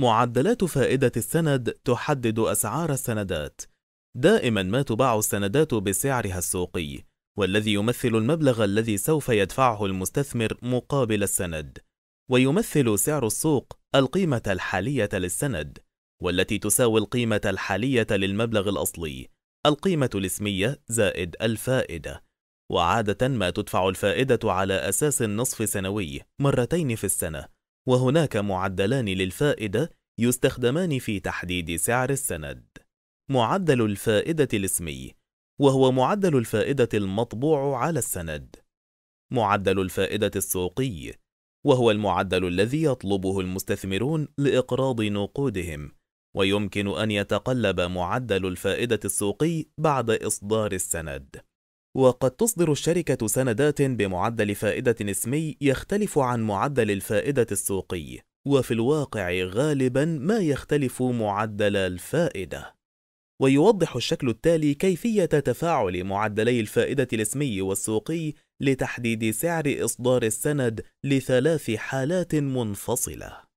معدلات فائدة السند تحدد أسعار السندات. دائما ما تباع السندات بسعرها السوقي، والذي يمثل المبلغ الذي سوف يدفعه المستثمر مقابل السند. ويمثل سعر السوق القيمة الحالية للسند، والتي تساوي القيمة الحالية للمبلغ الأصلي، القيمة الاسمية زائد الفائدة. وعادة ما تدفع الفائدة على أساس النصف سنوي مرتين في السنة، وهناك معدلان للفائدة يستخدمان في تحديد سعر السند معدل الفائدة الاسمي وهو معدل الفائدة المطبوع على السند معدل الفائدة السوقي وهو المعدل الذي يطلبه المستثمرون لإقراض نقودهم ويمكن أن يتقلب معدل الفائدة السوقي بعد إصدار السند وقد تصدر الشركة سندات بمعدل فائدة اسمي يختلف عن معدل الفائدة السوقي وفي الواقع غالبا ما يختلف معدل الفائدة ويوضح الشكل التالي كيفية تفاعل معدلي الفائدة الاسمي والسوقي لتحديد سعر إصدار السند لثلاث حالات منفصلة